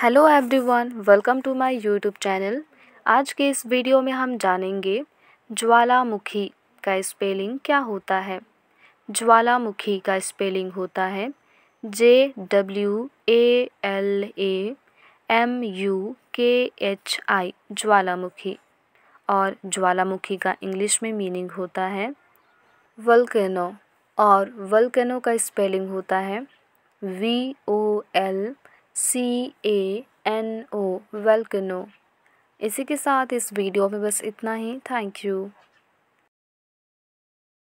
hello everyone welcome to my YouTube channel आज के इस वीडियो में हम जानेंगे ज्वालामुखी का स्पेलिंग क्या होता है ज्वालामुखी का स्पेलिंग होता है J W A L A M U K H I ज्वालामुखी और ज्वालामुखी का इंग्लिश में मीनिंग होता है वल्केनो और वल्केनो का स्पेलिंग होता है V O L C A N O volcano इसी के साथ इस वीडियो में बस इतना ही थैंक यू